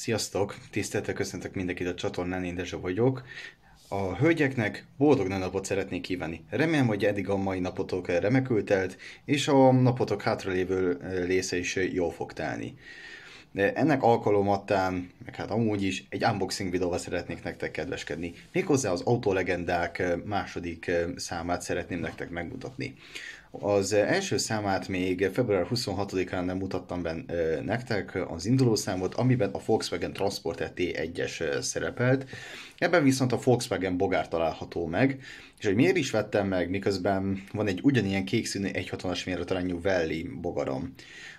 Sziasztok! Tiszteltel köszöntök mindenkit a csatornán, én Dezsa vagyok. A hölgyeknek boldog napot szeretnék kívánni. Remélem, hogy eddig a mai napotok remekül telt, és a napotok hátralévő része is jól fog telni. De ennek alkalomattán, meg hát amúgy is, egy unboxing videóval szeretnék nektek kedveskedni. Méghozzá az Autolegendák második számát szeretném nektek megmutatni. Az első számát még február 26-án nem mutattam be nektek az indulószámot, amiben a Volkswagen Transporter T1-es szerepelt. Ebben viszont a Volkswagen Bogár található meg, és hogy miért is vettem meg, miközben van egy ugyanilyen kék színű 160-as méretarányú Valley bogarom.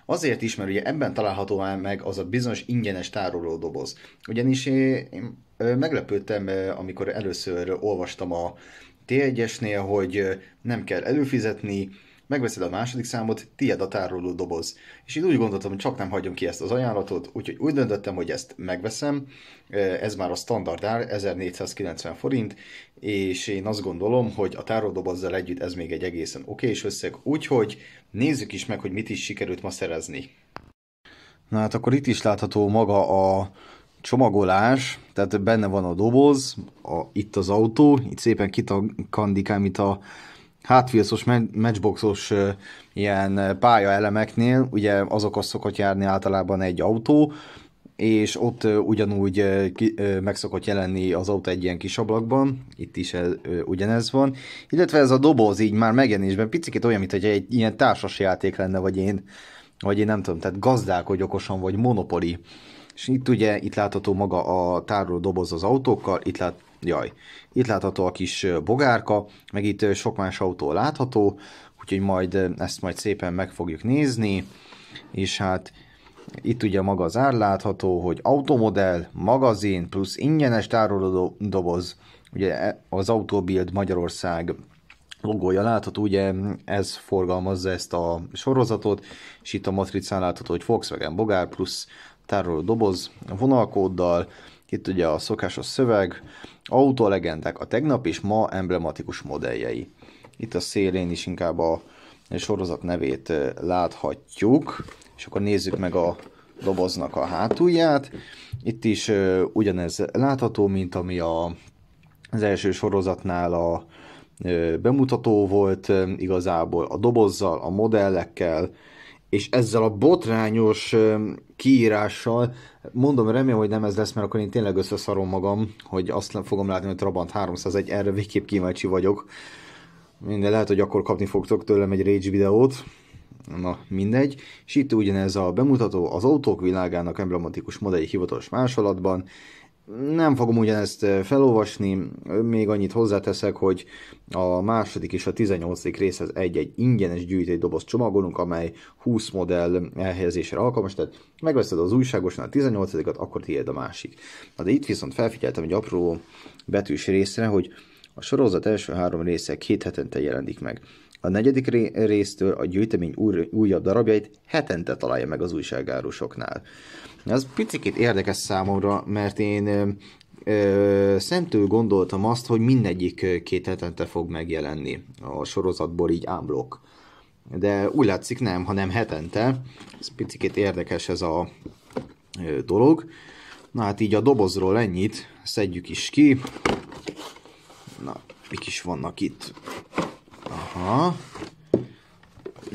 Azért is, mert ugye ebben található meg az a bizonyos ingyenes tároló doboz. Ugyanis én meglepődtem, amikor először olvastam a T1-esnél, hogy nem kell előfizetni, megveszed a második számot, tiéd a tároló doboz. És én úgy gondoltam, hogy csak nem hagyom ki ezt az ajánlatot, úgyhogy úgy döntöttem, hogy ezt megveszem, ez már a standard ár, 1490 forint, és én azt gondolom, hogy a tárolódobozzal együtt ez még egy egészen okés összeg, úgyhogy nézzük is meg, hogy mit is sikerült ma szerezni. Na hát akkor itt is látható maga a csomagolás, tehát benne van a doboz, a, itt az autó, itt szépen kitandikám itt a hátfilszos, matchboxos ilyen pálya elemeknél, ugye azok azt szokott járni általában egy autó, és ott ugyanúgy meg szokott jelenni az autó egy ilyen kis ablakban, itt is ez, ugyanez van, illetve ez a doboz így már megjelenésben picit olyan, mint hogy egy ilyen társasjáték lenne, vagy én, vagy én nem tudom, tehát gazdálkodj okosan, vagy monopoli és itt ugye, itt látható maga a tároló doboz az autókkal, itt lát, jaj, itt látható a kis bogárka, meg itt sok más autó látható, úgyhogy majd ezt majd szépen meg fogjuk nézni, és hát itt ugye maga az ár látható, hogy automodell, magazin plusz ingyenes tároló doboz, ugye e, az Autobild Magyarország logója látható, ugye ez forgalmazza ezt a sorozatot, és itt a matricán látható, hogy Volkswagen Bogár plusz tároló doboz vonalkóddal, itt ugye a szokásos szöveg, autolegendák a tegnap és ma emblematikus modelljei. Itt a szélén is inkább a sorozat nevét láthatjuk, és akkor nézzük meg a doboznak a hátulját. Itt is ugyanez látható, mint ami a, az első sorozatnál a bemutató volt, igazából a dobozzal, a modellekkel, és ezzel a botrányos kiírással, mondom, remélem, hogy nem ez lesz, mert akkor én tényleg összeszarom magam, hogy azt fogom látni, hogy Trabant 301, erre végképp kíváncsi vagyok. Minden lehet, hogy akkor kapni fogtok tőlem egy Rage videót, na mindegy. És itt ugyanez a bemutató az autók világának emblematikus modelljé hivatalos másolatban, nem fogom ugyanezt felolvasni, még annyit hozzáteszek, hogy a második és a 18. részhez egy-egy ingyenes gyűjtői doboz csomagolunk, amely 20 modell elhelyezésre alkalmas, tehát megveszed az újságosan a 18-at, akkor tiéd a másik. Na de itt viszont felfigyeltem egy apró betűs részre, hogy a sorozat első három része két hetente jelenik meg. A negyedik résztől a gyűjtemény új, újabb darabjait hetente találja meg az újságárusoknál. Az picit érdekes számomra, mert én ö, szentül gondoltam azt, hogy mindegyik két hetente fog megjelenni a sorozatból így ámblok. De úgy látszik nem, hanem hetente. Ez picit érdekes ez a ö, dolog. Na hát így a dobozról ennyit, szedjük is ki. Na, mik is vannak itt? Aha.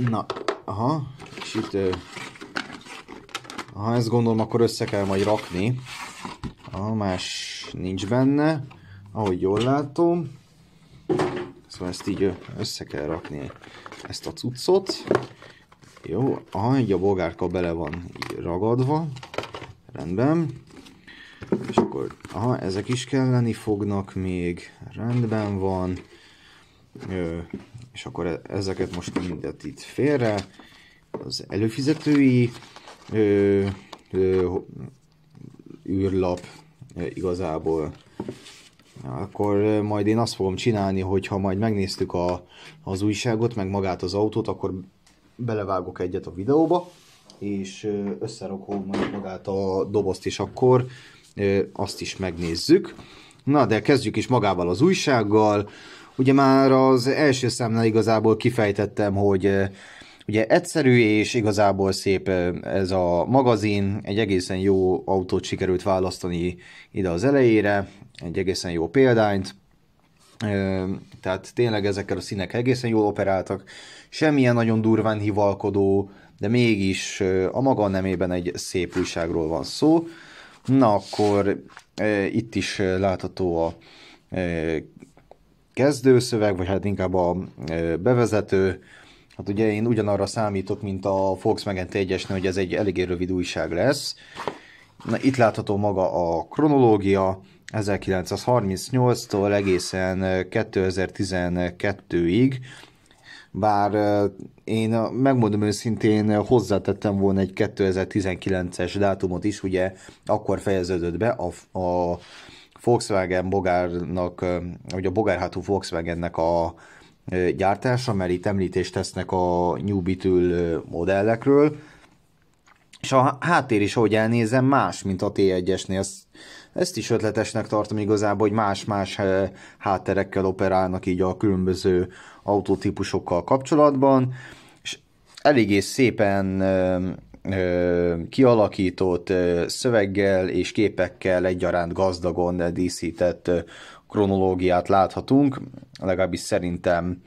Na, aha. És itt... ha ezt gondolom, akkor össze kell majd rakni. A más nincs benne. Ahogy jól látom. Szóval ezt így össze kell rakni ezt a cuccot. Jó, aha, így a bolgárka bele van így ragadva. Rendben. És akkor, aha, ezek is kelleni fognak még. Rendben van. Ö, és akkor e- ezeket most mindet itt félre. Az előfizetői ö, ö, űrlap ö, e, igazából. Akkor e, majd én azt fogom csinálni, hogy ha majd megnéztük a, az újságot, meg magát az autót, akkor belevágok egyet a videóba, és összerakom majd magát a dobozt, és akkor ö, azt is megnézzük. Na, de kezdjük is magával az újsággal ugye már az első számnál igazából kifejtettem, hogy ugye egyszerű és igazából szép ez a magazin, egy egészen jó autót sikerült választani ide az elejére, egy egészen jó példányt, tehát tényleg ezekkel a színek egészen jól operáltak, semmilyen nagyon durván hivalkodó, de mégis a maga nemében egy szép újságról van szó. Na akkor itt is látható a kezdőszöveg, vagy hát inkább a e, bevezető, hát ugye én ugyanarra számítok, mint a Volkswagen t hogy ez egy eléggé rövid újság lesz. Na, itt látható maga a kronológia, 1938-tól egészen 2012-ig, bár e, én megmondom őszintén, hozzátettem volna egy 2019-es dátumot is, ugye akkor fejeződött be a, a Volkswagen Bogárnak, vagy a Bogárhátú Volkswagennek a gyártása, mert itt említést tesznek a New Beetle modellekről, és a háttér is, ahogy elnézem, más, mint a T1-esnél. Ezt, ezt is ötletesnek tartom igazából, hogy más-más hátterekkel operálnak így a különböző autótípusokkal kapcsolatban, és eléggé szépen kialakított szöveggel és képekkel egyaránt gazdagon díszített kronológiát láthatunk, legalábbis szerintem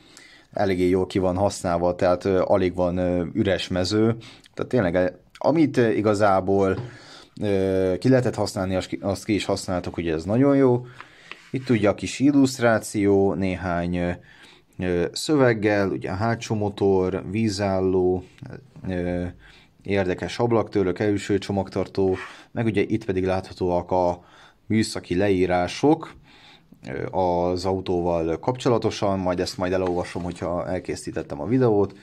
eléggé jól ki van használva, tehát alig van üres mező. Tehát tényleg, amit igazából ki lehetett használni, azt ki is használtak, ugye ez nagyon jó. Itt ugye a kis illusztráció, néhány szöveggel, ugye a hátsó motor, vízálló, érdekes ablaktőlök, első csomagtartó, meg ugye itt pedig láthatóak a műszaki leírások az autóval kapcsolatosan, majd ezt majd elolvasom, hogyha elkészítettem a videót.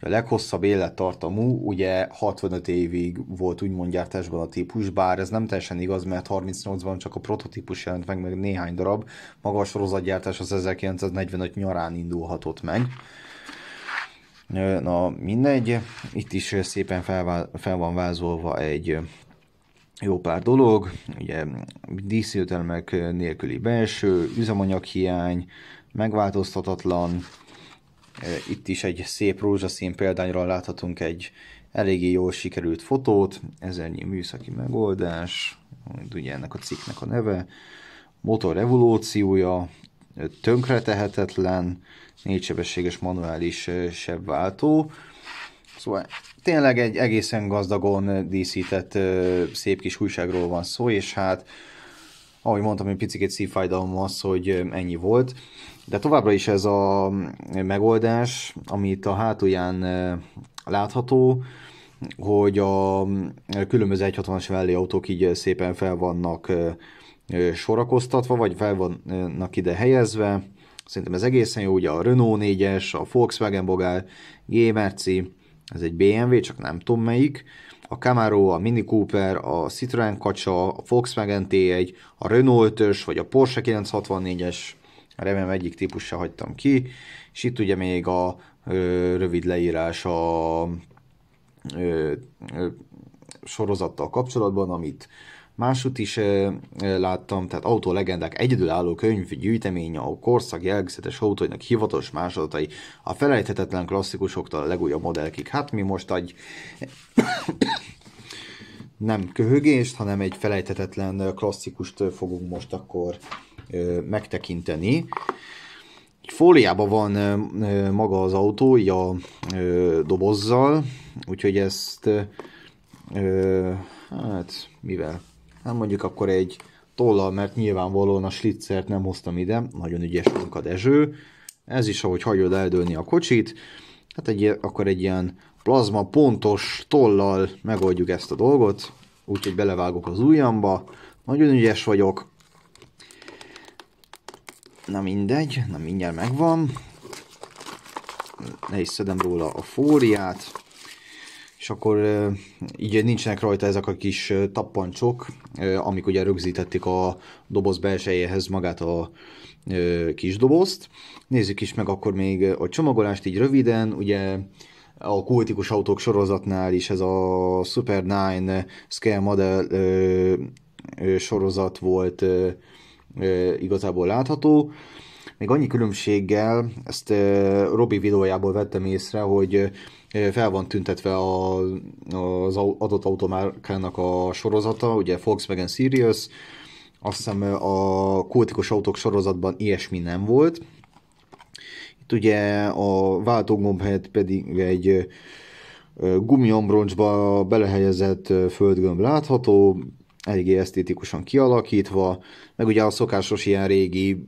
A leghosszabb élettartamú ugye 65 évig volt úgymond gyártásban a típus, bár ez nem teljesen igaz, mert 38-ban csak a prototípus jelent meg, meg néhány darab. Magas sorozatgyártás az 1945 nyarán indulhatott meg. Na mindegy, itt is szépen fel, fel van vázolva egy jó pár dolog, ugye díszértelmek nélküli belső, üzemanyaghiány, megváltoztatatlan, itt is egy szép rózsaszín példányról láthatunk egy eléggé jól sikerült fotót, ezernyi műszaki megoldás, ugye ennek a cikknek a neve, motor evolúciója, tönkretehetetlen, négysebességes manuális sebváltó. Szóval tényleg egy egészen gazdagon díszített szép kis újságról van szó, és hát ahogy mondtam, egy picit szívfájdalom az, hogy ennyi volt. De továbbra is ez a megoldás, amit a hátulján látható, hogy a különböző 160-as Valley autók így szépen fel vannak sorakoztatva, vagy fel vannak ide helyezve, Szerintem ez egészen jó, ugye a Renault 4-es, a Volkswagen Bogál, GMRC, ez egy BMW, csak nem tudom melyik, a Camaro, a Mini Cooper, a Citroen Kacsa, a Volkswagen T1, a Renault 5-ös, vagy a Porsche 964-es, remélem egyik típus se hagytam ki, és itt ugye még a ö, rövid leírás a ö, ö, sorozattal kapcsolatban, amit Másút is ö, ö, láttam, tehát autólegendák egyedülálló könyv gyűjteménye, a korszak jellegzetes autóinak hivatalos másolatai, a felejthetetlen klasszikusoktól a legújabb modellkig. Hát mi most egy nem köhögést, hanem egy felejthetetlen klasszikust fogunk most akkor ö, megtekinteni. Fóliában van ö, maga az autó, így a ö, dobozzal, úgyhogy ezt ö, hát mivel Hát mondjuk akkor egy tollal, mert nyilvánvalóan a slitzert nem hoztam ide, nagyon ügyes a Dezső. Ez is, ahogy hagyod eldőlni a kocsit, hát egy, akkor egy ilyen plazma pontos tollal megoldjuk ezt a dolgot, úgyhogy belevágok az ujjamba, nagyon ügyes vagyok. Na mindegy, na mindjárt megvan. ne is szedem róla a fóriát, és akkor így nincsenek rajta ezek a kis tappancsok, amik ugye rögzítették a doboz belsejéhez magát a kis dobozt. Nézzük is meg akkor még a csomagolást így röviden, ugye a kultikus autók sorozatnál is ez a Super 9 Scale Model sorozat volt igazából látható. Még annyi különbséggel, ezt Robi videójából vettem észre, hogy fel van tüntetve a, az adott automárkának a sorozata, ugye Volkswagen Sirius, azt hiszem a kultikus autók sorozatban ilyesmi nem volt. Itt ugye a váltógomb helyett pedig egy gumiambroncsba belehelyezett földgömb látható, eléggé esztétikusan kialakítva, meg ugye a szokásos ilyen régi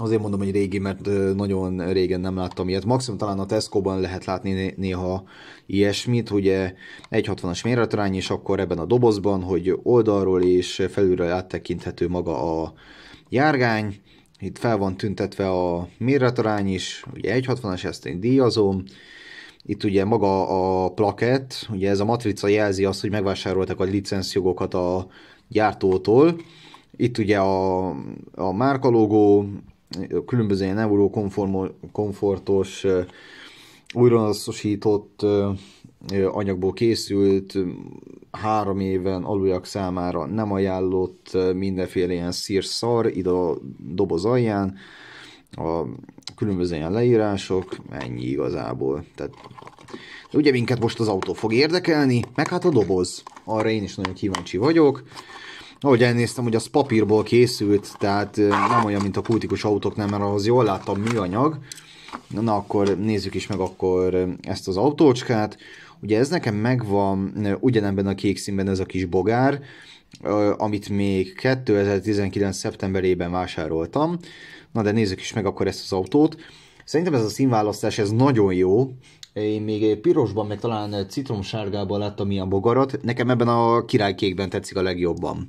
Azért mondom, hogy régi, mert nagyon régen nem láttam ilyet. Maximum talán a Tesco-ban lehet látni néha ilyesmit, ugye 60 as méretrány, és akkor ebben a dobozban, hogy oldalról és felülről áttekinthető maga a járgány. Itt fel van tüntetve a méretrány is, ugye 60 as ezt én díjazom. Itt ugye maga a plakett, ugye ez a matrica jelzi azt, hogy megvásároltak a licenszjogokat a gyártótól. Itt ugye a, a márkalógó, különböző ilyen komfortos, újrahasznosított anyagból készült, három éven aluljak számára nem ajánlott mindenféle ilyen szírszar ide a doboz alján, a különböző ilyen leírások, ennyi igazából. Tehát, de ugye minket most az autó fog érdekelni, meg hát a doboz. Arra én is nagyon kíváncsi vagyok ahogy elnéztem, hogy az papírból készült, tehát nem olyan, mint a kultikus nem, mert ahhoz jól láttam műanyag. Na akkor nézzük is meg akkor ezt az autócskát. Ugye ez nekem megvan ugyanebben a kék színben ez a kis bogár, amit még 2019. szeptemberében vásároltam. Na de nézzük is meg akkor ezt az autót. Szerintem ez a színválasztás ez nagyon jó, én még pirosban, meg talán citromsárgában láttam ilyen bogarat. Nekem ebben a királykékben tetszik a legjobban.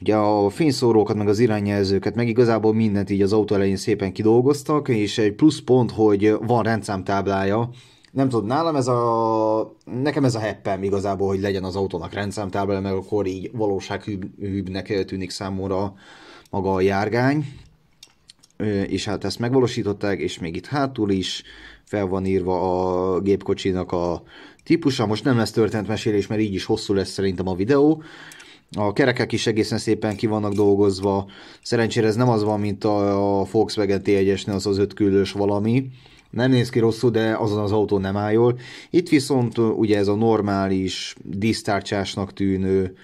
Ugye a fényszórókat, meg az irányjelzőket, meg igazából mindent így az autó elején szépen kidolgoztak, és egy plusz pont, hogy van rendszámtáblája, nem tudom, nálam ez a, nekem ez a heppem igazából, hogy legyen az autónak rendszámtáblája, meg akkor így valósághűbbnek tűnik számomra maga a járgány, és hát ezt megvalósították, és még itt hátul is, fel van írva a gépkocsinak a típusa. Most nem lesz történt mesélés, mert így is hosszú lesz szerintem a videó. A kerekek is egészen szépen ki vannak dolgozva. Szerencsére ez nem az van, mint a Volkswagen t 1 az az ötküllős valami. Nem néz ki rosszul, de azon az autó nem áll jól. Itt viszont ugye ez a normális, disztárcsásnak tűnő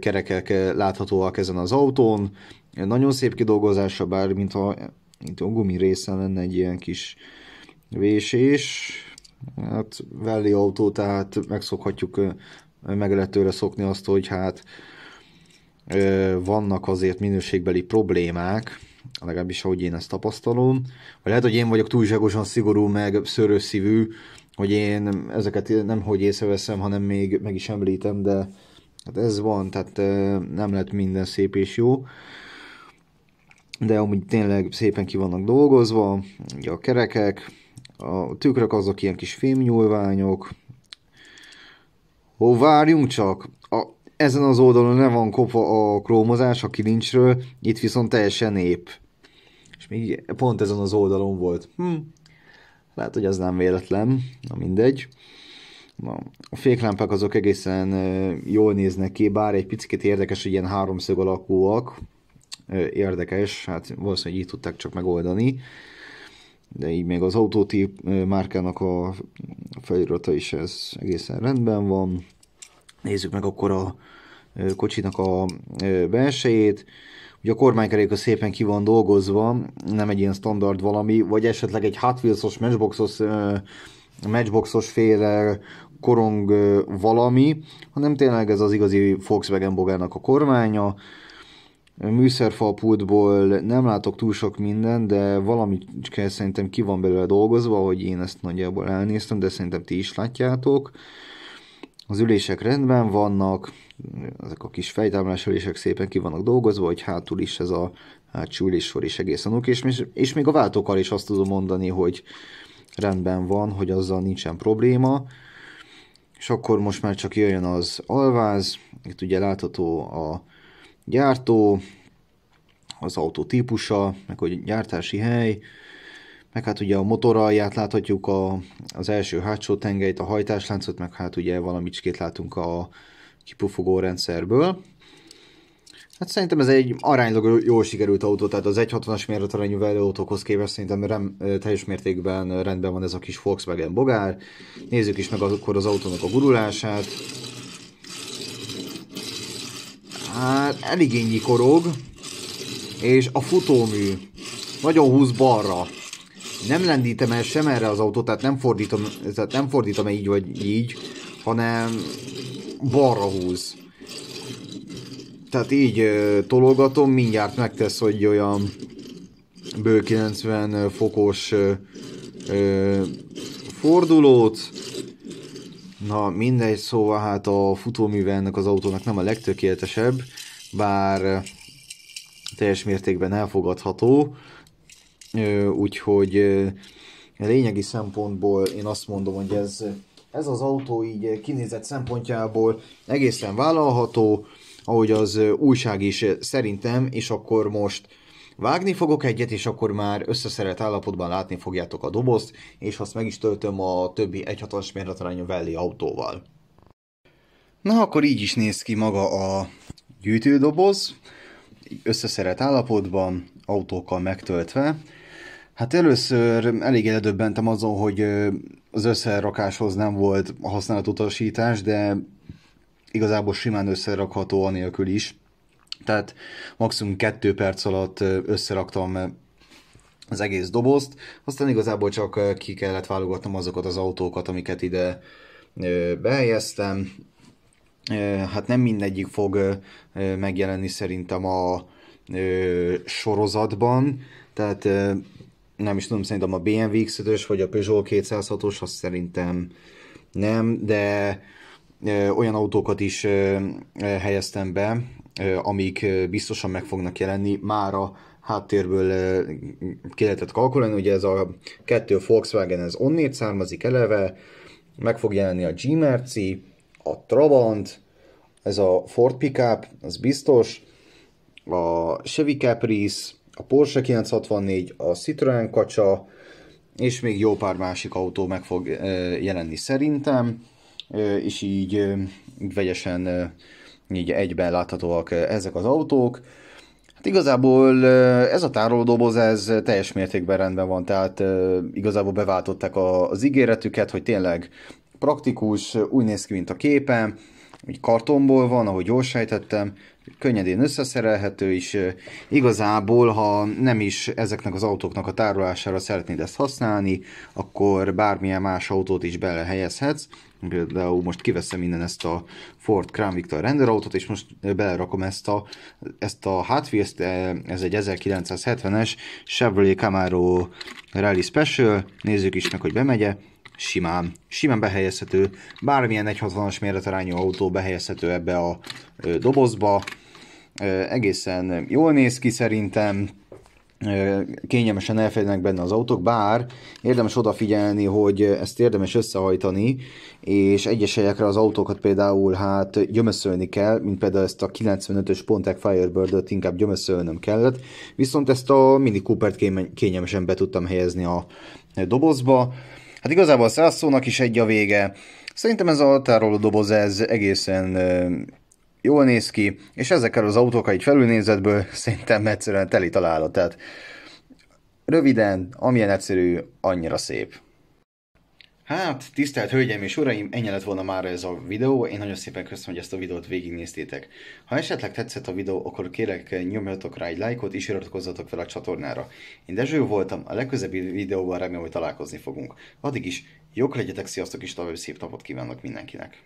kerekek láthatóak ezen az autón. Nagyon szép kidolgozása, bár mintha mint a gumi része lenne egy ilyen kis vésés, hát Velli autó, tehát megszokhatjuk, meg lehet tőle szokni azt, hogy hát vannak azért minőségbeli problémák, legalábbis ahogy én ezt tapasztalom, vagy lehet, hogy én vagyok túlságosan szigorú, meg szörös szívű, hogy én ezeket nem hogy észreveszem, hanem még meg is említem, de hát ez van, tehát nem lett minden szép és jó. De amúgy tényleg szépen ki vannak dolgozva, ugye a kerekek, a tükrök azok ilyen kis fémnyúlványok. Ó, várjunk csak! A, ezen az oldalon nem van kopva a krómozás a kilincsről, itt viszont teljesen ép. És még pont ezen az oldalon volt. Hm. Lehet, hogy az nem véletlen, na mindegy. Na, a féklámpák azok egészen jól néznek ki, bár egy picit érdekes, hogy ilyen háromszög alakúak. Érdekes, hát valószínűleg így tudták csak megoldani de így még az autótip márkának a felirata is ez egészen rendben van. Nézzük meg akkor a kocsinak a belsejét. Ugye a kormánykerék a szépen ki van dolgozva, nem egy ilyen standard valami, vagy esetleg egy Hot Wheels-os, matchboxos, matchboxos féle korong valami, hanem tényleg ez az igazi Volkswagen bogának a kormánya, műszerfalpultból nem látok túl sok minden, de valami kell szerintem ki van belőle dolgozva, hogy én ezt nagyjából elnéztem, de szerintem ti is látjátok. Az ülések rendben vannak, ezek a kis fejtámlás ülések szépen ki vannak dolgozva, hogy hátul is ez a hátsó üléssor is egészen oké, és, és még a váltókkal is azt tudom mondani, hogy rendben van, hogy azzal nincsen probléma. És akkor most már csak jöjjön az alváz, itt ugye látható a gyártó, az autó típusa, meg hogy gyártási hely, meg hát ugye a motoralját láthatjuk, a, az első hátsó tengelyt, a hajtásláncot, meg hát ugye valamicskét látunk a kipufogó rendszerből. Hát szerintem ez egy aránylag jól sikerült autó, tehát az 1.60-as méretarányú autókhoz képest szerintem rem, teljes mértékben rendben van ez a kis Volkswagen bogár. Nézzük is meg akkor az autónak a gurulását hát eligényi korog, és a futómű nagyon húz balra. Nem lendítem el sem erre az autót, tehát nem fordítom, tehát nem fordítom így vagy így, hanem balra húz. Tehát így tologatom, mindjárt megtesz, hogy olyan bő 90 fokos fordulót, Na mindegy, szóval hát a futóműve ennek az autónak nem a legtökéletesebb, bár teljes mértékben elfogadható, úgyhogy lényegi szempontból én azt mondom, hogy ez, ez az autó így kinézett szempontjából egészen vállalható, ahogy az újság is szerintem, és akkor most Vágni fogok egyet, és akkor már összeszerelt állapotban látni fogjátok a dobozt, és azt meg is töltöm a többi 1.6-as méretarányú Velli autóval. Na akkor így is néz ki maga a gyűjtődoboz, összeszerelt állapotban, autókkal megtöltve. Hát először elég eledöbbentem azon, hogy az összerakáshoz nem volt használatutasítás, de igazából simán összerakható anélkül is. Tehát maximum kettő perc alatt összeraktam az egész dobozt, aztán igazából csak ki kellett válogatnom azokat az autókat, amiket ide behelyeztem. Hát nem mindegyik fog megjelenni szerintem a sorozatban, tehát nem is tudom, szerintem a BMW X5-ös vagy a Peugeot 206-os, azt szerintem nem, de olyan autókat is helyeztem be, amik biztosan meg fognak jelenni. Már a háttérből ki lehetett kalkulálni, ugye ez a kettő Volkswagen, ez onnét származik eleve, meg fog jelenni a g a Trabant, ez a Ford Pickup, az biztos, a Chevy Caprice, a Porsche 964, a Citroen kacsa, és még jó pár másik autó meg fog jelenni szerintem, és így, így vegyesen így egyben láthatóak eh, ezek az autók. Hát igazából eh, ez a tárolódoboz, ez teljes mértékben rendben van, tehát eh, igazából beváltották az ígéretüket, hogy tényleg praktikus, úgy néz ki, mint a képen, így kartonból van, ahogy jól sejtettem, könnyedén összeszerelhető, és igazából, ha nem is ezeknek az autóknak a tárolására szeretnéd ezt használni, akkor bármilyen más autót is belehelyezhetsz. Például most kiveszem innen ezt a Ford Crown Victor renderautót, és most belerakom ezt a, ezt a Hot Wheels, ez egy 1970-es Chevrolet Camaro Rally Special, nézzük is meg, hogy bemegye simán, simán behelyezhető, bármilyen 160-as méretarányú autó behelyezhető ebbe a dobozba, egészen jól néz ki szerintem, kényelmesen elférnek benne az autók, bár érdemes odafigyelni, hogy ezt érdemes összehajtani, és egyes helyekre az autókat például hát gyömöszölni kell, mint például ezt a 95-ös Pontiac firebird inkább gyömöszölnöm kellett, viszont ezt a Mini Cooper-t kényelmesen be tudtam helyezni a dobozba, Hát igazából a Szászónak is egy a vége. Szerintem ez a tároló doboz ez egészen jól néz ki, és ezekkel az autókkal egy felülnézetből szerintem egyszerűen teli találat. Tehát röviden, amilyen egyszerű, annyira szép. Hát, tisztelt Hölgyeim és Uraim, ennyi lett volna már ez a videó. Én nagyon szépen köszönöm, hogy ezt a videót végignéztétek. Ha esetleg tetszett a videó, akkor kérek nyomjatok rá egy lájkot és iratkozzatok fel a csatornára. Én Dezső voltam, a legközebbi videóban remélem, hogy találkozni fogunk. Addig is, jók legyetek, sziasztok és további szép napot kívánok mindenkinek!